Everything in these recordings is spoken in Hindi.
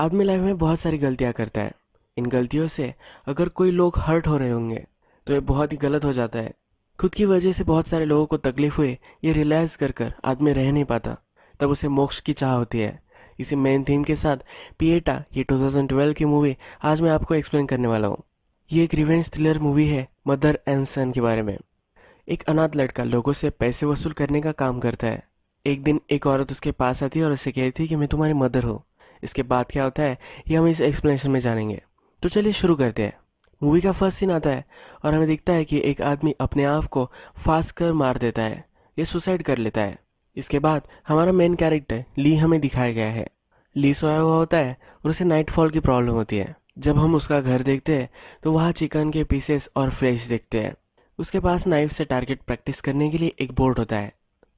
आदमी लाइफ में बहुत सारी गलतियाँ करता है इन गलतियों से अगर कोई लोग हर्ट हो रहे होंगे तो ये बहुत ही गलत हो जाता है खुद की वजह से बहुत सारे लोगों को तकलीफ हुई ये रियलाइज़ कर कर आदमी रह नहीं पाता तब उसे मोक्ष की चाह होती है इसी मेन थीम के साथ पिएटा ये 2012 की मूवी आज मैं आपको एक्सप्लेन करने वाला हूँ ये एक रिवेंज थ्रिलर मूवी है मदर एंड सन के बारे में एक अनाथ लड़का लोगों से पैसे वसूल करने का काम करता है एक दिन एक औरत उसके पास आती है और उसे कहती है कि मैं तुम्हारी मदर हूँ इसके बाद क्या होता है ये हम इस एक्सप्लेनेशन में जानेंगे तो चलिए शुरू करते हैं मूवी का फर्स्ट सीन आता है और हमें दिखता है कि एक आदमी अपने आप को फास्ट कर मार देता है ये सुसाइड कर लेता है इसके बाद हमारा मेन कैरेक्टर ली हमें दिखाया गया है ली सोया हुआ होता है और उसे नाइटफॉल की प्रॉब्लम होती है जब हम उसका घर देखते हैं तो वहाँ चिकन के पीसेस और फ्रेश देखते हैं उसके पास नाइफ से टारगेट प्रैक्टिस करने के लिए एक बोर्ड होता है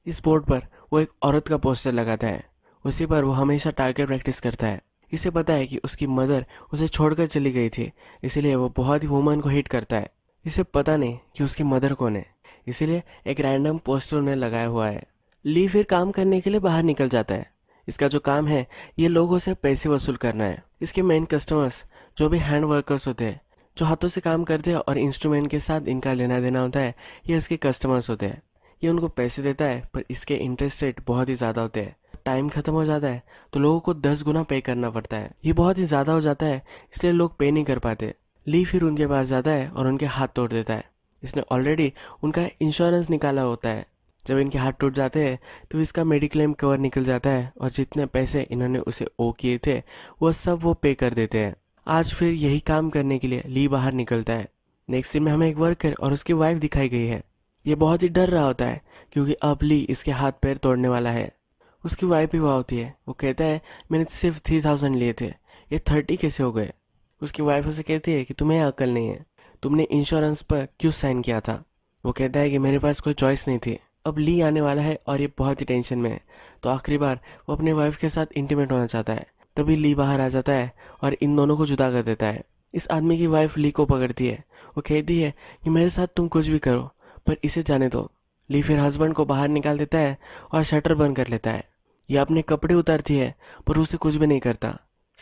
इस बोर्ड पर वो एक औरत का पोस्टर लगाता है उसी पर वो हमेशा टारगेट प्रैक्टिस करता है इसे पता है कि उसकी मदर उसे छोड़कर चली गई थी इसीलिए वो बहुत ही वुमन को हिट करता है इसे पता नहीं कि उसकी मदर कौन है इसीलिए एक रैंडम पोस्टर उन्हें लगाया हुआ है ली फिर काम करने के लिए बाहर निकल जाता है इसका जो काम है ये लोगों से पैसे वसूल करना है इसके मेन कस्टमर्स जो भी हैंड वर्कर्स होते हैं जो हाथों से काम करते हैं और इंस्ट्रूमेंट के साथ इनका लेना देना होता है ये इसके कस्टमर्स होते हैं ये उनको पैसे देता है पर इसके इंटरेस्ट रेट बहुत ही ज़्यादा होते हैं टाइम ख़त्म हो जाता है तो लोगों को दस गुना पे करना पड़ता है ये बहुत ही ज़्यादा हो जाता है इसलिए लोग पे नहीं कर पाते ली फिर उनके पास जाता है और उनके हाथ तोड़ देता है इसने ऑलरेडी उनका इंश्योरेंस निकाला होता है जब इनके हाथ टूट जाते हैं तो इसका मेडिक्लेम कवर निकल जाता है और जितने पैसे इन्होंने उसे ओ किए थे वो सब वो पे कर देते हैं आज फिर यही काम करने के लिए ली बाहर निकलता है नेक्स्ट सीन में हमें एक वर्कर और उसकी वाइफ दिखाई गई है ये बहुत ही डर रहा होता है क्योंकि अब ली इसके हाथ पैर तोड़ने वाला है उसकी वाइफ भी वहाँ होती है वो कहता है मैंने तो सिर्फ थ्री थाउजेंड लिए थे ये थर्टी कैसे हो गए उसकी वाइफ उसे कहती है कि तुम्हें अकल नहीं है तुमने इंश्योरेंस पर क्यों साइन किया था वो कहता है कि मेरे पास कोई चॉइस नहीं थी अब ली आने वाला है और ये बहुत ही टेंशन में है तो आखिरी बार वो अपने वाइफ के साथ इंटीमेट होना चाहता है तभी ली बाहर आ जाता है और इन दोनों को जुदा कर देता है इस आदमी की वाइफ ली को पकड़ती है वो कहती है कि मेरे साथ तुम कुछ भी करो पर इसे जाने दो ली फिर हस्बैंड को बाहर निकाल देता है और शटर बंद कर लेता है या अपने कपड़े उतारती है पर उसे कुछ भी नहीं करता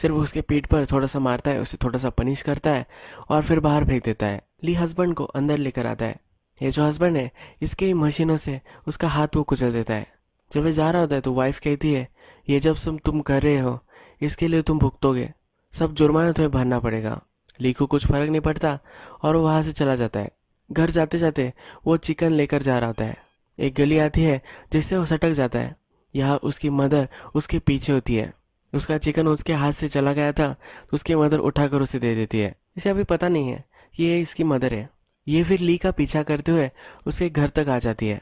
सिर्फ उसके पीठ पर थोड़ा सा मारता है उसे थोड़ा सा पनिश करता है और फिर बाहर फेंक देता है ली हस्बैंड को अंदर लेकर आता है ये जो हस्बैंड है इसके ही मशीनों से उसका हाथ वो कुचल देता है जब वह जा रहा होता है तो वाइफ कहती है ये जब सब तुम कर रहे हो इसके लिए तुम भुगतोगे सब जुर्माना तुम्हें भरना पड़ेगा ली को कुछ फर्क नहीं पड़ता और वो वहाँ से चला जाता है घर जाते जाते वो चिकन लेकर जा रहा होता है एक गली आती है जिससे वो सटक जाता है यहाँ उसकी मदर उसके पीछे होती है उसका चिकन उसके हाथ से चला गया था तो उसकी मदर उठाकर उसे दे देती है इसे अभी पता नहीं है कि ये इसकी मदर है ये फिर ली का पीछा करते हुए उसके घर तक आ जाती है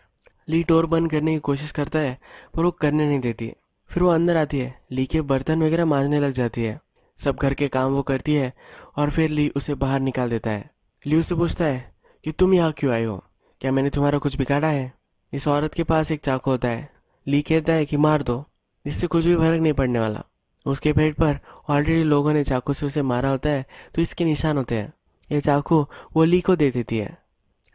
ली डोर बंद करने की कोशिश करता है पर वो करने नहीं देती फिर वो अंदर आती है ली के बर्तन वगैरह मांजने लग जाती है सब घर के काम वो करती है और फिर ली उसे बाहर निकाल देता है ली उसे पूछता है कि तुम यहाँ क्यों आए हो क्या मैंने तुम्हारा कुछ बिगाड़ा है इस औरत के पास एक चाकू होता है ली कहता है कि मार दो इससे कुछ भी फर्क नहीं पड़ने वाला उसके पेट पर ऑलरेडी लोगों ने चाकू से उसे मारा होता है तो इसके निशान होते हैं यह चाकू वो ली को दे देती है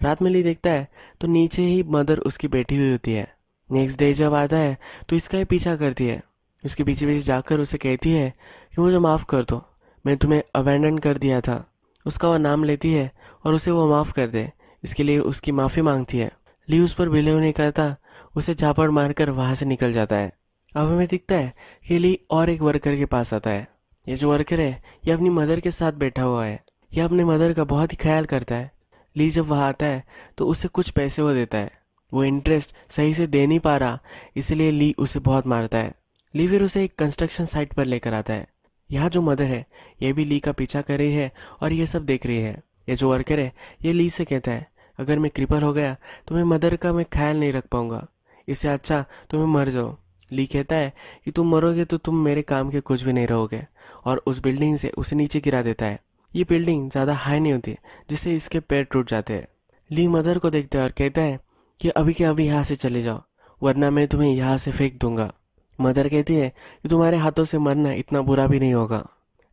रात में ली देखता है तो नीचे ही मदर उसकी बैठी हुई होती है नेक्स्ट डे जब आता है तो इसका ही पीछा करती है उसके पीछे पीछे जाकर उसे कहती है कि मुझे माफ़ कर दो मैं तुम्हें अबेंडन कर दिया था उसका वह नाम लेती है और उसे वो माफ़ कर दे इसके लिए उसकी माफ़ी मांगती है ली उस पर बिलीव नहीं करता उसे झापड़ मारकर वहाँ से निकल जाता है अब हमें दिखता है कि ली और एक वर्कर के पास आता है ये जो वर्कर है ये अपनी मदर के साथ बैठा हुआ है यह अपने मदर का बहुत ही ख्याल करता है ली जब वहाँ आता है तो उसे कुछ पैसे वो देता है वो इंटरेस्ट सही से दे नहीं पा रहा इसलिए ली उसे बहुत मारता है ली फिर उसे एक कंस्ट्रक्शन साइट पर लेकर आता है यहाँ जो मदर है ये भी ली का पीछा कर रही है और ये सब देख रही है ये जो वर्कर है ये ली से कहता है अगर मैं क्रिपल हो गया तो मैं मदर का मैं ख्याल नहीं रख पाऊंगा इससे अच्छा तुम्हें मर जाओ ली कहता है कि तुम मरोगे तो तुम मेरे काम के कुछ भी नहीं रहोगे और उस बिल्डिंग से उसे नीचे गिरा देता है ये बिल्डिंग ज़्यादा हाई नहीं होती जिससे इसके पैर टूट जाते हैं ली मदर को देखता है और कहता है कि अभी के अभी यहाँ से चले जाओ वरना मैं तुम्हें यहाँ से फेंक दूंगा मदर कहती है कि तुम्हारे हाथों से मरना इतना बुरा भी नहीं होगा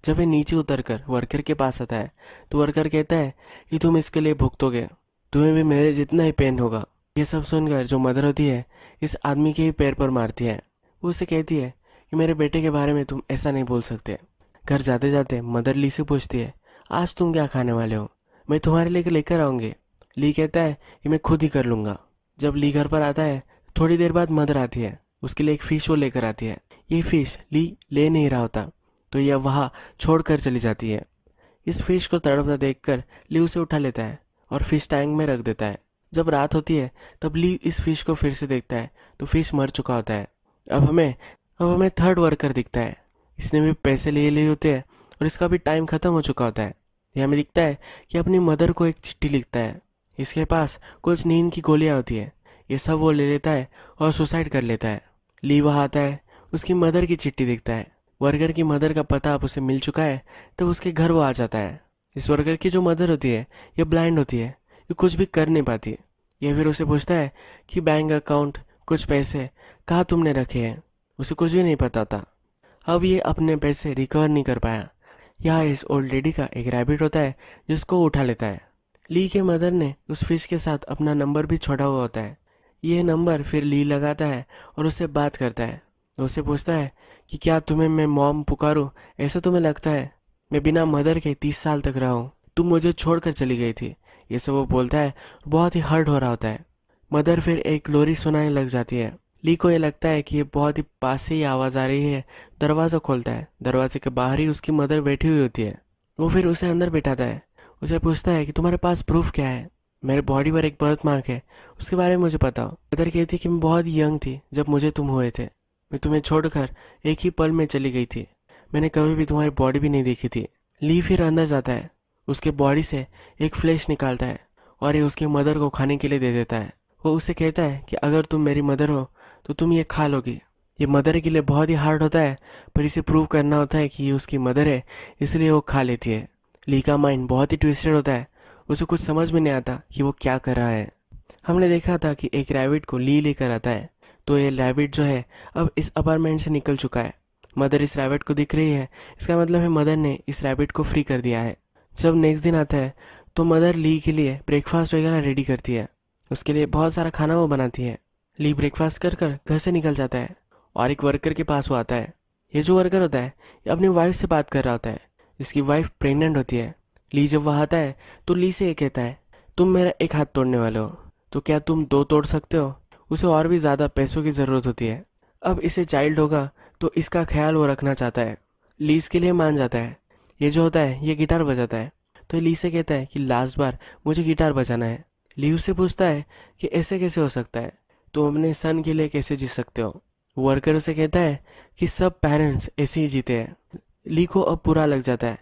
जब ये नीचे उतर कर वर्कर के पास आता है तो वर्कर कहता है कि तुम इसके लिए भुगतोगे तुम्हें भी मेरे जितना ही पेन होगा यह सब सुनकर जो मदर होती है इस आदमी के पैर पर मारती है वो उसे कहती है कि मेरे बेटे के बारे में तुम ऐसा नहीं बोल सकते घर जाते जाते मदर ली से पूछती है आज तुम क्या खाने वाले हो मैं तुम्हारे लिए लेकर आऊँगी ली कहता है कि मैं खुद ही कर लूँगा जब ली घर पर आता है थोड़ी देर बाद मदर आती है उसके लिए एक फ़िश वो लेकर आती है ये फ़िश ली ले नहीं रहा होता तो यह वहाँ छोड़कर चली जाती है इस फिश को तड़पता देखकर ली उसे उठा लेता है और फिश टैंक में रख देता है जब रात होती है तब ली इस फिश को फिर से देखता है तो फिश मर चुका होता है अब हमें अब हमें थर्ड वर्कर दिखता है इसने भी पैसे ले लिए होते हैं और इसका भी टाइम ख़त्म हो चुका होता है यह हमें दिखता है कि अपनी मदर को एक चिट्ठी लिखता है इसके पास कुछ नींद की गोलियाँ होती है ये सब वो ले लेता है और सुसाइड कर लेता है ली वहाँ आता है उसकी मदर की चिट्ठी देखता है वर्कर की मदर का पता अब उसे मिल चुका है तब तो उसके घर वो आ जाता है इस वर्कर की जो मदर होती है ये ब्लाइंड होती है ये कुछ भी कर नहीं पाती यह फिर उसे पूछता है कि बैंक अकाउंट कुछ पैसे कहाँ तुमने रखे हैं उसे कुछ भी नहीं पता था अब ये अपने पैसे रिकवर नहीं कर पाया यहाँ इस ओल्ड लेडी का एक रैबिट होता है जिसको उठा लेता है ली के मदर ने उस फिश के साथ अपना नंबर भी छोड़ा हुआ होता है यह नंबर फिर ली लगाता है और उससे बात करता है उसे पूछता है कि क्या तुम्हें मैं मॉम पुकारूँ ऐसा तुम्हें लगता है मैं बिना मदर के तीस साल तक रहा हूँ तुम मुझे छोड़कर चली गई थी ये सब वो बोलता है बहुत ही हर्ट हो रहा होता है मदर फिर एक लोरी सुनाने लग जाती है ली को ये लगता है कि ये बहुत ही पास से ही आवाज़ आ रही है दरवाज़ा खोलता है दरवाजे के बाहर ही उसकी मदर बैठी हुई होती है वो फिर उसे अंदर बैठाता है उसे पूछता है कि तुम्हारे पास प्रूफ क्या है मेरे बॉडी पर एक बर्थ मार्क है उसके बारे में मुझे पता मदर कहती कि मैं बहुत यंग थी जब मुझे तुम हुए थे मैं तुम्हें छोड़कर एक ही पल में चली गई थी मैंने कभी भी तुम्हारी बॉडी भी नहीं देखी थी ली फिर अंदर जाता है उसके बॉडी से एक फ्लैश निकालता है और ये उसकी मदर को खाने के लिए दे देता है वो उसे कहता है कि अगर तुम मेरी मदर हो तो तुम ये खा लोगी ये मदर के लिए बहुत ही हार्ड होता है पर इसे प्रूव करना होता है कि ये उसकी मदर है इसलिए वो खा लेती है ली का माइंड बहुत ही ट्विस्टेड होता है उसे कुछ समझ में नहीं आता कि वो क्या कर रहा है हमने देखा था कि एक रैबिट को ली लेकर आता है तो ये रैबिट जो है अब इस अपार्टमेंट से निकल चुका है मदर इस रैबिट को दिख रही है इसका मतलब है मदर ने इस रैबिट को फ्री कर दिया है जब नेक्स्ट दिन आता है तो मदर ली के लिए ब्रेकफास्ट वगैरह रेडी करती है उसके लिए बहुत सारा खाना वो बनाती है ली ब्रेकफास्ट कर कर घर से निकल जाता है और एक वर्कर के पास वो आता है ये जो वर्कर होता है ये अपनी वाइफ से बात कर रहा होता है इसकी वाइफ प्रेग्नेंट होती है ली जब वह आता है तो ली से ये कहता है तुम मेरा एक हाथ तोड़ने वाले हो तो क्या तुम दो तोड़ सकते हो उसे और भी ज़्यादा पैसों की ज़रूरत होती है अब इसे चाइल्ड होगा तो इसका ख्याल वो रखना चाहता है लीज के लिए मान जाता है ये जो होता है ये गिटार बजाता है तो ली से कहता है कि लास्ट बार मुझे गिटार बजाना है ली उससे पूछता है कि ऐसे कैसे हो सकता है तो अपने सन के लिए कैसे जीत सकते हो वर्कर उसे कहता है कि सब पेरेंट्स ऐसे ही जीते हैं ली को अब बुरा लग जाता है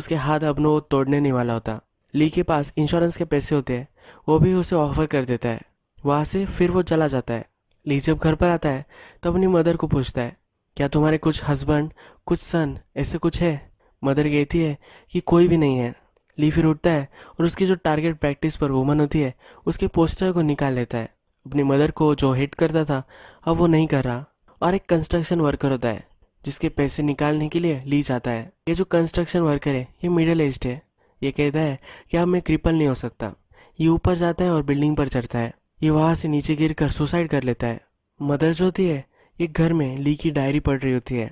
उसके हाथ अपनो वो तोड़ने नहीं वाला होता ली के पास इंश्योरेंस के पैसे होते हैं वो भी उसे ऑफर कर देता है वहाँ से फिर वो चला जाता है ली जब घर पर आता है तो अपनी मदर को पूछता है क्या तुम्हारे कुछ हस्बैंड कुछ सन ऐसे कुछ है मदर कहती है कि कोई भी नहीं है ली फिर उठता है और उसकी जो टारगेट प्रैक्टिस पर वुमन होती है उसके पोस्टर को निकाल लेता है अपनी मदर को जो हिट करता था अब वो नहीं कर रहा और एक कंस्ट्रक्शन वर्कर होता है जिसके पैसे निकालने के लिए ली जाता है ये जो कंस्ट्रक्शन वर्कर है ये मिडिल एज है ये कहता है कि अब मैं क्रिपल नहीं हो सकता ये ऊपर जाता है और बिल्डिंग पर चढ़ता है ये वहाँ से नीचे गिर कर सुसाइड कर लेता है मदर जो होती है ये घर में ली की डायरी पढ़ रही होती है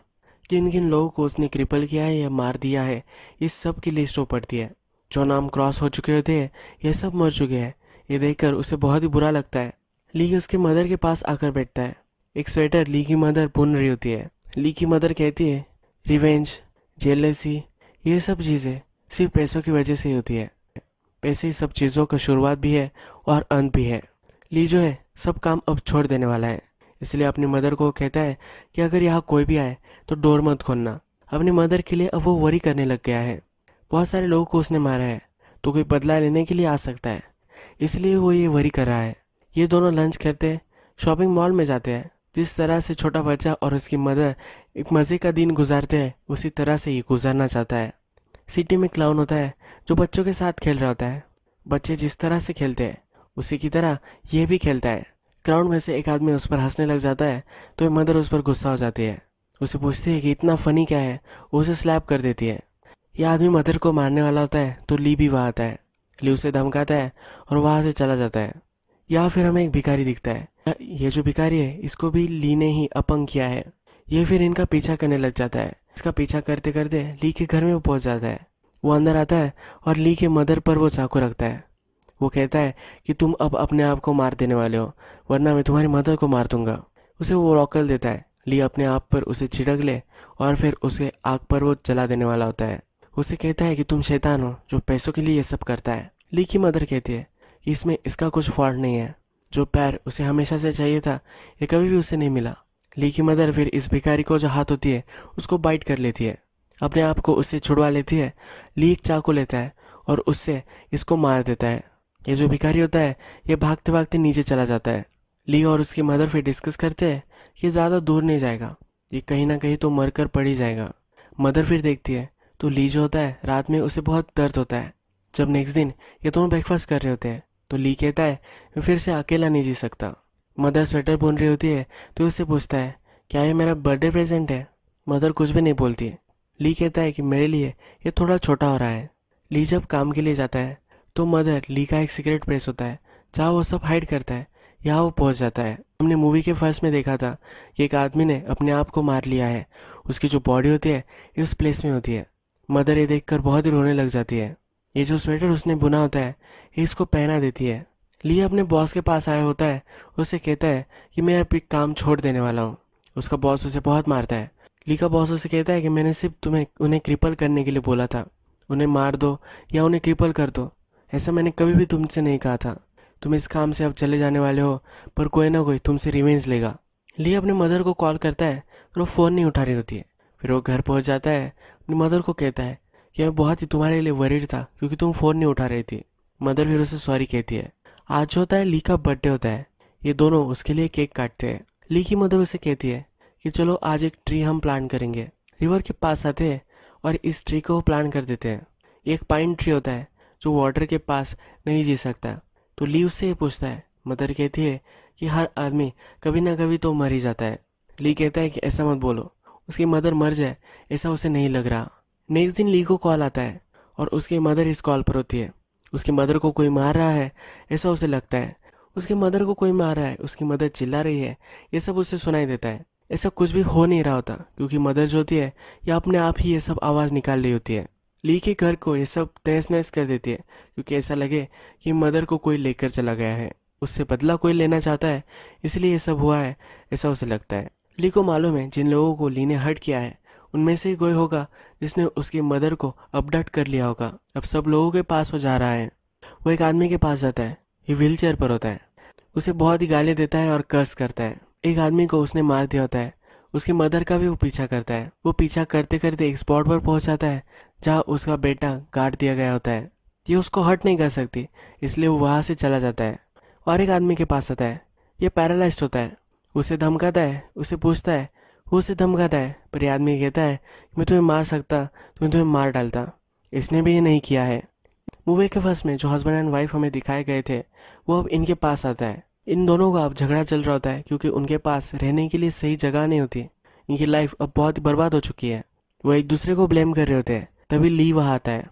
किन किन लोगों को उसने क्रिपल किया है या मार दिया है इस सब की लिस्ट वो पड़ती है जो नाम क्रॉस हो चुके होते हैं ये सब मर चुके हैं ये देखकर उसे बहुत ही बुरा लगता है ली उसके मदर के पास आकर बैठता है एक स्वेटर ली की मदर बुन रही होती है ली की मदर कहती है रिवेंज जेलसी ये सब चीज़ें सिर्फ पैसों की वजह से ही होती है पैसे सब चीज़ों का शुरुआत भी है और अंत भी है ली जो है सब काम अब छोड़ देने वाला है इसलिए अपनी मदर को कहता है कि अगर यहाँ कोई भी आए तो डोर मत खोलना अपनी मदर के लिए अब वो वरी करने लग गया है बहुत सारे लोगों को उसने मारा है तो कोई बदला लेने के लिए आ सकता है इसलिए वो ये वरी कर रहा है ये दोनों लंच करते शॉपिंग मॉल में जाते हैं जिस तरह से छोटा बच्चा और उसकी मदर एक मज़े का दिन गुजारते हैं उसी तरह से ये गुजारना चाहता है सिटी में क्लाउन होता है जो बच्चों के साथ खेल रहा होता है बच्चे जिस तरह से खेलते हैं उसी की तरह यह भी खेलता है क्राउड में से एक आदमी उस पर हंसने लग जाता है तो एक मदर उस पर गुस्सा हो जाती है उसे पूछती है कि इतना फ़नी क्या है उसे स्लैप कर देती है यह आदमी मदर को मारने वाला होता है तो ली भी वहाँ आता है ली उसे धमकाता है और वहाँ से चला जाता है या फिर हमें एक भिखारी दिखता है ये जो भिखारी है इसको भी ली ने ही अपंग किया है ये फिर इनका पीछा करने लग जाता है इसका पीछा करते करते ली के घर में वो पहुंच जाता है वो अंदर आता है और ली के मदर पर वो चाकू रखता है वो कहता है कि तुम अब अपने आप को मार देने वाले हो वरना मैं तुम्हारी मदर को मार दूंगा उसे वो रॉकल देता है ली अपने आप पर उसे छिड़क ले और फिर उसे आग पर वो जला देने वाला होता है उसे कहता है कि तुम शैतान हो जो पैसों के लिए ये सब करता है ली की मदर कहती है कि इसमें इसका कुछ फॉल्ट नहीं है जो पैर उसे हमेशा से चाहिए था ये कभी भी उसे नहीं मिला ली की मदर फिर इस भिखारी को जो हाथ होती है उसको बाइट कर लेती है अपने आप को उससे छुड़वा लेती है ली एक चाकू लेता है और उससे इसको मार देता है ये जो भिखारी होता है ये भागते भागते नीचे चला जाता है ली और उसकी मदर फिर डिस्कस करते हैं कि ज़्यादा दूर नहीं जाएगा ये कहीं ना कहीं तो मर कर पड़ ही जाएगा मदर फिर देखती है तो ली जो होता है रात में उसे बहुत दर्द होता है जब नेक्स्ट दिन ये दोनों ब्रेकफास्ट कर रहे होते हैं तो ली कहता है मैं फिर से अकेला नहीं जी सकता मदर स्वेटर बुन रही होती है तो उससे पूछता है क्या ये मेरा बर्थडे प्रेजेंट है मदर कुछ भी नहीं बोलती ली कहता है कि मेरे लिए ये थोड़ा छोटा हो रहा है ली जब काम के लिए जाता है तो मदर ली का एक सीक्रेट प्रेस होता है जहाँ वो सब हाइड करता है यहाँ वो पहुँच जाता है हमने मूवी के फर्स्ट में देखा था कि एक आदमी ने अपने आप को मार लिया है उसकी जो बॉडी होती है इस प्लेस में होती है मदर ये देखकर बहुत ही रोने लग जाती है ये जो स्वेटर उसने बुना होता है ये इसको पहना देती है लिया अपने बॉस के पास आया होता है उसे कहता है कि मैं अब काम छोड़ देने वाला हूँ उसका बॉस उसे बहुत मारता है ली का बॉस उसे कहता है कि मैंने सिर्फ तुम्हें उन्हें क्रिपल करने के लिए बोला था उन्हें मार दो या उन्हें क्रिपल कर दो ऐसा मैंने कभी भी तुमसे नहीं कहा था तुम इस काम से अब चले जाने वाले हो पर कोई ना कोई तुमसे रिवेंज लेगा ली अपने मदर को कॉल करता है और वो फ़ोन नहीं उठा रही होती है फिर वो घर पहुंच जाता है अपनी मदर को कहता है कि मैं बहुत ही तुम्हारे लिए वरीड था क्योंकि तुम फ़ोन नहीं उठा रही थी मदर फिर उसे सॉरी कहती है आज होता है ली का बर्थडे होता है ये दोनों उसके लिए केक काटते हैं ली की मदर उसे कहती है कि चलो आज एक ट्री हम प्लान करेंगे रिवर के पास आते हैं और इस ट्री को प्लान कर देते हैं एक पाइन ट्री होता है जो वाटर के पास नहीं जी सकता तो ली उससे ये पूछता है मदर कहती है कि हर आदमी कभी ना कभी तो मर ही जाता है ली कहता है कि ऐसा मत बोलो उसकी मदर मर जाए ऐसा उसे नहीं लग रहा नेक्स्ट दिन ली को कॉल आता है और उसकी मदर इस कॉल पर होती है उसकी मदर को कोई मार रहा है ऐसा उसे लगता है उसकी मदर को कोई मार रहा है उसकी मदर चिल्ला रही है ये सब उसे सुनाई देता है ऐसा कुछ भी हो नहीं रहा होता क्योंकि मदर जो होती है या अपने आप ही ये सब आवाज़ निकाल रही होती है ली के घर को ये सब तहस नहस कर देती है क्योंकि ऐसा लगे कि मदर को कोई लेकर चला गया है उससे बदला कोई लेना चाहता है इसलिए ये सब हुआ है ऐसा उसे लगता है ली को मालूम है जिन लोगों को ली ने हर्ट किया है उनमें से कोई होगा जिसने उसकी मदर को अपडेट कर लिया होगा अब सब लोगों के पास हो जा रहा है वो एक आदमी के पास जाता है ये व्हील पर होता है उसे बहुत ही गाली देता है और कर्ज करता है एक आदमी को उसने मार दिया होता है उसकी मदर का भी वो पीछा करता है वो पीछा करते करते एक स्पॉट पर पहुंच जाता है जहाँ उसका बेटा काट दिया गया होता है ये उसको हट नहीं कर सकती इसलिए वो वहाँ से चला जाता है और एक आदमी के पास आता है ये पैरालाइज होता है उसे धमकाता है उसे पूछता है वो उसे धमकाता है पर यह आदमी कहता है कि मैं तुम्हें मार सकता तुम्हें तुम्हें मार डालता इसने भी ये नहीं किया है मूवी के फर्स्ट में जो हस्बैंड एंड वाइफ हमें दिखाए गए थे वो अब इनके पास आता है इन दोनों का अब झगड़ा चल रहा होता है क्योंकि उनके पास रहने के लिए सही जगह नहीं होती इनकी लाइफ अब बहुत ही बर्बाद हो चुकी है वो एक दूसरे को ब्लेम कर रहे होते हैं तभी ली वहाँ आता है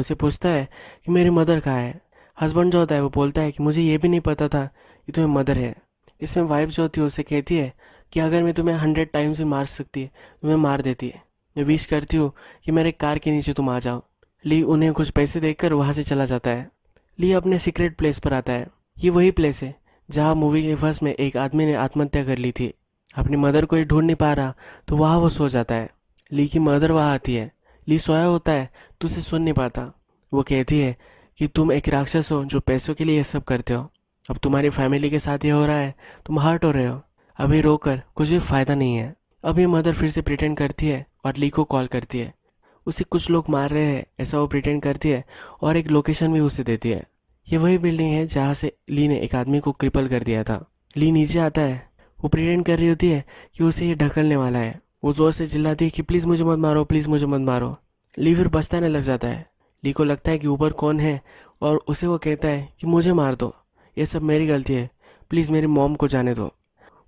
उनसे पूछता है कि मेरी मदर कहाँ है हस्बैंड जो होता है वो बोलता है कि मुझे ये भी नहीं पता था कि तुम्हें मदर है इसमें वाइफ जो होती है उसे कहती है कि अगर मैं तुम्हें हंड्रेड टाइम्स भी मार सकती है मैं मार देती है मैं विश करती हूँ कि मेरे कार के नीचे तुम आ जाओ ली उन्हें कुछ पैसे देकर वहाँ से चला जाता है ली अपने सीक्रेट प्लेस पर आता है ये वही प्लेस है जहाँ मूवी के फर्स्ट में एक आदमी ने आत्महत्या कर ली थी अपनी मदर को ही ढूंढ नहीं पा रहा तो वहाँ वो सो जाता है ली की मदर वहाँ आती है ली सोया होता है तो उसे सुन नहीं पाता वो कहती है कि तुम एक राक्षस हो जो पैसों के लिए यह सब करते हो अब तुम्हारी फैमिली के साथ ये हो रहा है तुम हर्ट हो रहे हो अभी रोकर कुछ भी फ़ायदा नहीं है अब ये मदर फिर से प्रिटेंड करती है और ली को कॉल करती है उसे कुछ लोग मार रहे हैं ऐसा वो प्रिटेंड करती है और एक लोकेशन भी उसे देती है ये वही बिल्डिंग है जहाँ से ली ने एक आदमी को क्रिपल कर दिया था ली नीचे आता है वो प्रिटेंड कर रही होती है कि उसे ये ढकलने वाला है वो ज़ोर से चिल्लाती है कि प्लीज़ मुझे मत मारो प्लीज़ मुझे मत मारो ली फिर नहीं लग जाता है ली को लगता है कि ऊपर कौन है और उसे वो कहता है कि मुझे मार दो ये सब मेरी गलती है प्लीज़ मेरी मॉम को जाने दो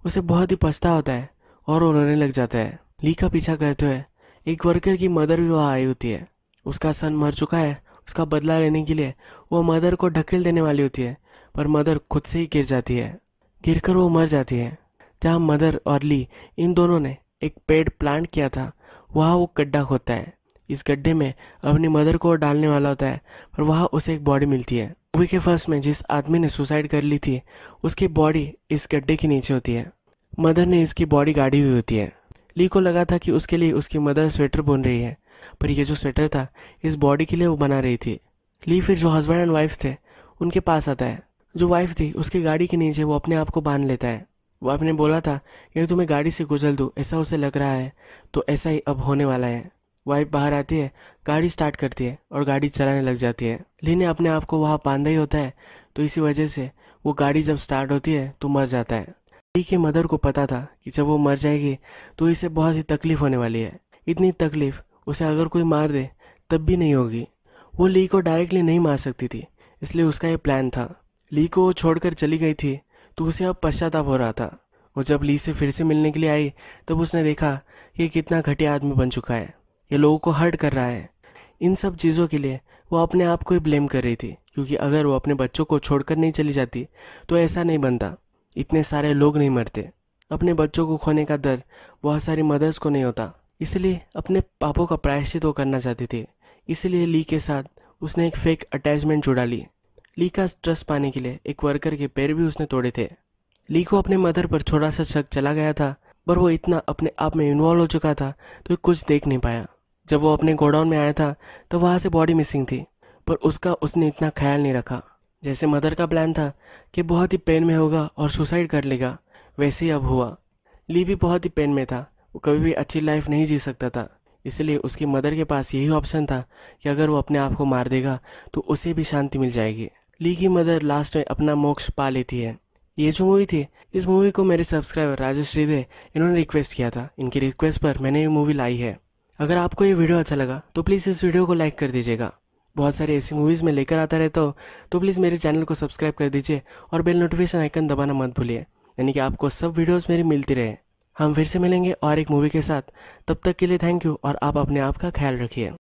उसे बहुत ही पछता होता है और वो रोने लग जाता है ली का पीछा करते हुए एक वर्कर की मदर भी वहाँ आई होती है उसका सन मर चुका है उसका बदला लेने के लिए वो मदर को ढकेल देने वाली होती है पर मदर खुद से ही गिर जाती है गिरकर वो मर जाती है जहाँ मदर और ली इन दोनों ने एक पेड़ प्लांट किया था वहाँ वो गड्ढा होता है इस गड्ढे में अपनी मदर को डालने वाला होता है पर वहाँ उसे एक बॉडी मिलती है मूवी के फर्स्ट में जिस आदमी ने सुसाइड कर ली थी उसकी बॉडी इस गड्ढे के नीचे होती है मदर ने इसकी बॉडी गाड़ी हुई होती है ली को लगा था कि उसके लिए उसकी मदर स्वेटर बुन रही है पर ये जो स्वेटर था इस बॉडी के लिए वो बना रही थी ली फिर जो हस्बैंड एंड वाइफ थे उनके पास आता है जो वाइफ थी उसकी गाड़ी के नीचे वो अपने आप को बांध लेता है वो आपने बोला था यदि तुम्हें तो गाड़ी से गुजर दूँ ऐसा उसे लग रहा है तो ऐसा ही अब होने वाला है वाइफ बाहर आती है गाड़ी स्टार्ट करती है और गाड़ी चलाने लग जाती है ली ने अपने आप को वहाँ बांधा ही होता है तो इसी वजह से वो गाड़ी जब स्टार्ट होती है तो मर जाता है ली के मदर को पता था कि जब वो मर जाएगी तो इसे बहुत ही तकलीफ होने वाली है इतनी तकलीफ उसे अगर कोई मार दे तब भी नहीं होगी वो ली को डायरेक्टली नहीं मार सकती थी इसलिए उसका ये प्लान था ली को वो छोड़कर चली गई थी तो उसे अब पश्चाताप हो रहा था वो जब ली से फिर से मिलने के लिए आई तब उसने देखा ये कितना घटिया आदमी बन चुका है ये लोगों को हर्ट कर रहा है इन सब चीज़ों के लिए वो अपने आप को ही ब्लेम कर रही थी क्योंकि अगर वो अपने बच्चों को छोड़कर नहीं चली जाती तो ऐसा नहीं बनता इतने सारे लोग नहीं मरते अपने बच्चों को खोने का दर्द बहुत सारी मदर्स को नहीं होता इसलिए अपने पापों का प्रायश्चित वो करना चाहते थे इसलिए ली के साथ उसने एक फेक अटैचमेंट जुड़ा ली ली का ट्रस्ट पाने के लिए एक वर्कर के पैर भी उसने तोड़े थे ली को अपने मदर पर छोटा सा शक चला गया था पर वो इतना अपने आप में इन्वॉल्व हो चुका था तो कुछ देख नहीं पाया जब वो अपने गोडाउन में आया था तो वहाँ से बॉडी मिसिंग थी पर उसका उसने इतना ख्याल नहीं रखा जैसे मदर का प्लान था कि बहुत ही पेन में होगा और सुसाइड कर लेगा वैसे ही अब हुआ ली भी बहुत ही पेन में था वो कभी भी अच्छी लाइफ नहीं जी सकता था इसलिए उसकी मदर के पास यही ऑप्शन था कि अगर वो अपने आप को मार देगा तो उसे भी शांति मिल जाएगी ली की मदर लास्ट में अपना मोक्ष पा लेती है ये जो मूवी थी इस मूवी को मेरे सब्सक्राइबर राजेश श्रीदेव इन्होंने रिक्वेस्ट किया था इनकी रिक्वेस्ट पर मैंने ये मूवी लाई है अगर आपको ये वीडियो अच्छा लगा तो प्लीज़ इस वीडियो को लाइक कर दीजिएगा बहुत सारी ऐसी मूवीज़ में लेकर आता रहता हो तो प्लीज़ मेरे चैनल को सब्सक्राइब कर दीजिए और बेल नोटिफिकेशन आइकन दबाना मत भूलिए यानी कि आपको सब वीडियोज मेरी मिलती रहे हम फिर से मिलेंगे और एक मूवी के साथ तब तक के लिए थैंक यू और आप अपने आप का ख्याल रखिए